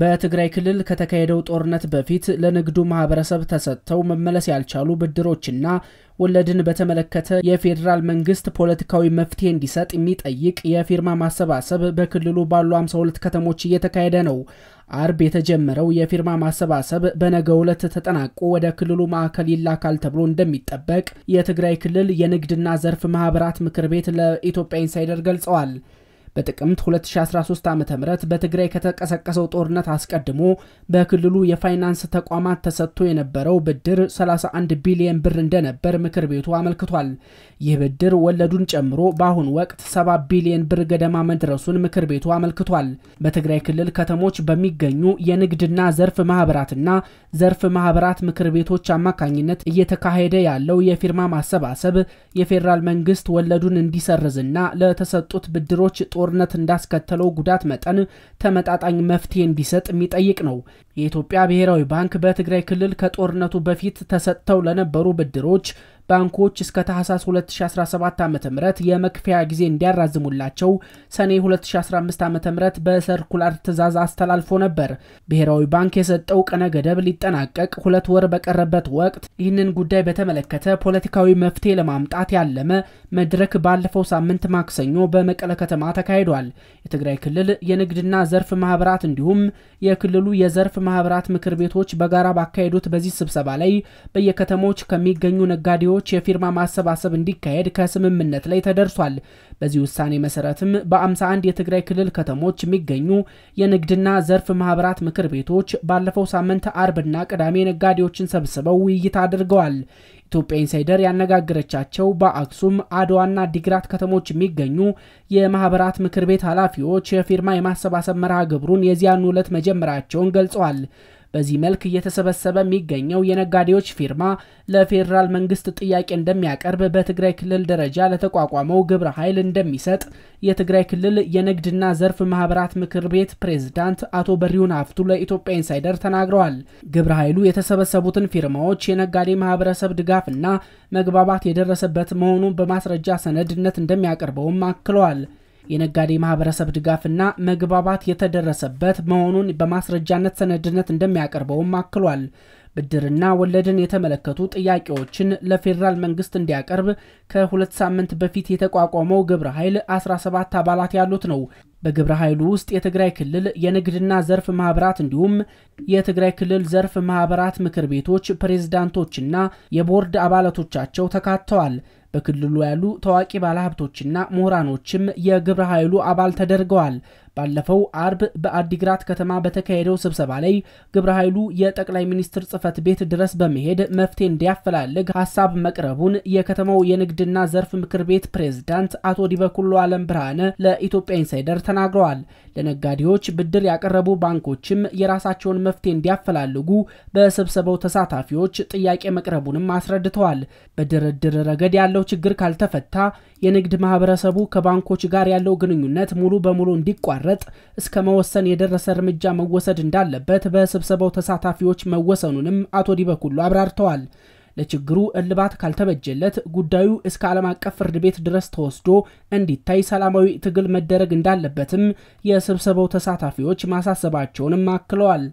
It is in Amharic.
በትግራይ ክልል ከተካሄደው ጦርነት በፊት ለንግዱ ማህበረሰብ ተሰጥተው መመለስ ያልቻሉ ብድሮችና ወለድን በተመለከተ የፌዴራል መንግስት ፖለቲካዊ መፍትሄ እንዲሰጥ የሚጠይቅ የፊርማ ማሰባሰብ በክልሉ ባሉ 52 ከተሞች እየተካሄደ ነው። አርብ የተጀመረው የፊርማ ማሰባሰብ በነገ ዕለት ተጠናቆ ወደ ክልሉ ማዕከል ይላካል ተብሎ እንደሚጠበቅ የትግራይ ክልል የንግድና ዘርፍ ማህበራት ምክር ቤት ለኢትዮጵያ ኢንሳይደር ገልጸዋል። በጥቅምት 2013 ዓ ም በትግራይ ከተቀሰቀሰው ጦርነት አስቀድሞ በክልሉ የፋይናንስ ተቋማት ተሰጥቶ የነበረው ብድር 31 ቢሊየን ብር እንደነበር ምክር ቤቱ አመልክቷል። ይህ ብድር ወለዱን ጨምሮ በአሁኑ ወቅት 70 ቢሊየን ብር ገደማ መድረሱን ምክር ቤቱ አመልክቷል። በትግራይ ክልል ከተሞች በሚገኙ የንግድና ዘርፍ ማህበራትና ዘርፍ ማህበራት ምክር ቤቶች አማካኝነት እየተካሄደ ያለው የፊርማ ማሰባሰብ የፌዴራል መንግስት ወለዱን እንዲሰርዝና ለተሰጡት ብድሮች ጦርነት እንዳስከተለው ጉዳት መጠን ተመጣጣኝ መፍትሄ እንዲሰጥ የሚጠይቅ ነው። የኢትዮጵያ ብሔራዊ ባንክ በትግራይ ክልል ከጦርነቱ በፊት ተሰጥተው ለነበሩ ብድሮች ባንኮች እስከ ታህሳስ 2017 ዓ ም የመክፈያ ጊዜ እንዲያራዝሙላቸው ሰኔ 2015 ዓ ም በሰርኩላር ትዕዛዝ አስተላልፎ ነበር። ብሔራዊ ባንክ የሰጠው ቀነ ገደብ ሊጠናቀቅ ሁለት ወር በቀረበት ወቅት ይህንን ጉዳይ በተመለከተ ፖለቲካዊ መፍትሄ ለማምጣት ያለመ መድረክ ባለፈው ሳምንት ማክሰኞ በመቀለ ከተማ ተካሂዷል። የትግራይ ክልል የንግድና ዘርፍ ማህበራት እንዲሁም የክልሉ የዘርፍ ማህበራት ምክር ቤቶች በጋራ ባካሄዱት በዚህ ስብሰባ ላይ በየከተሞች ከሚገኙ ነጋዴዎች ተወካዮች የፊርማ ማሰባሰብ እንዲካሄድ ከስምምነት ላይ ተደርሷል። በዚህ ውሳኔ መሰረትም በ51 የትግራይ ክልል ከተሞች የሚገኙ የንግድና ዘርፍ ማህበራት ምክር ቤቶች ባለፈው ሳምንት አርብና ቅዳሜ ነጋዴዎችን ሰብስበው ውይይት አድርገዋል። ኢትዮጵያ ኢንሳይደር ያነጋገረቻቸው በአክሱም አድዋና ዲግራት ከተሞች የሚገኙ የማህበራት ምክር ቤት ኃላፊዎች የፊርማ የማሰባሰብ መርሃ ግብሩን የዚያኑ ዕለት መጀመራቸውን ገልጸዋል። በዚህ መልክ እየተሰበሰበ የሚገኘው የነጋዴዎች ፊርማ ለፌዴራል መንግስት ጥያቄ እንደሚያቀርብ፣ በትግራይ ክልል ደረጃ ለተቋቋመው ግብረ ኃይል እንደሚሰጥ የትግራይ ክልል የንግድና ዘርፍ ማህበራት ምክር ቤት ፕሬዝዳንት አቶ በሪሁን ሀፍቱ ለኢትዮጵያ ኢንሳይደር ተናግረዋል። ግብረ ኃይሉ የተሰበሰቡትን ፊርማዎች የነጋዴ ማህበረሰብ ድጋፍና መግባባት የደረሰበት መሆኑን በማስረጃ ሰነድነት እንደሚያቀርበውም አክለዋል። የነጋዴ ማህበረሰብ ድጋፍና መግባባት የተደረሰበት መሆኑን በማስረጃነት ሰነድነት እንደሚያቀርበውም አክሏል። ብድርና ወለድን የተመለከቱ ጥያቄዎችን ለፌዴራል መንግስት እንዲያቀርብ ከሁለት ሳምንት በፊት የተቋቋመው ግብረ ኃይል 17 አባላት ያሉት ነው። በግብረ ኃይሉ ውስጥ የትግራይ ክልል የንግድና ዘርፍ ማህበራት እንዲሁም የትግራይ ክልል ዘርፍ ማህበራት ምክር ቤቶች ፕሬዝዳንቶችና የቦርድ አባላቶቻቸው ተካተዋል። በክልሉ ያሉ ታዋቂ ባለሀብቶችና ምሁራኖችም የግብረ ኃይሉ አባል ተደርገዋል። ባለፈው አርብ በአዲግራት ከተማ በተካሄደው ስብሰባ ላይ ግብረ ኃይሉ የጠቅላይ ሚኒስትር ጽህፈት ቤት ድረስ በመሄድ መፍትሄ እንዲያፈላልግ ሀሳብ መቅረቡን የከተማው የንግድና ዘርፍ ምክር ቤት ፕሬዝዳንት አቶ ዲበኩሎ አለም ብርሃነ ለኢትዮጵያ ኢንሳይደር ተናግረዋል። ለነጋዴዎች ብድር ያቀረቡ ባንኮችም የራሳቸውን መፍትሄ እንዲያፈላልጉ በስብሰባው ተሳታፊዎች ጥያቄ መቅረቡንም አስረድተዋል። በድርድር ረገድ ያለው ያለው ችግር ካልተፈታ የንግድ ማህበረሰቡ ከባንኮች ጋር ያለው ግንኙነት ሙሉ በሙሉ እንዲቋረጥ እስከ መወሰን የደረሰ እርምጃ መወሰድ እንዳለበት በስብሰባው ተሳታፊዎች መወሰኑንም አቶ ዲበኩሉ አብራርተዋል። ለችግሩ እልባት ካልተበጀለት ጉዳዩ እስከ ዓለም አቀፍ ፍርድ ቤት ድረስ ተወስዶ እንዲታይ ሰላማዊ ትግል መደረግ እንዳለበትም የስብሰባው ተሳታፊዎች ማሳሰባቸውንም አክለዋል።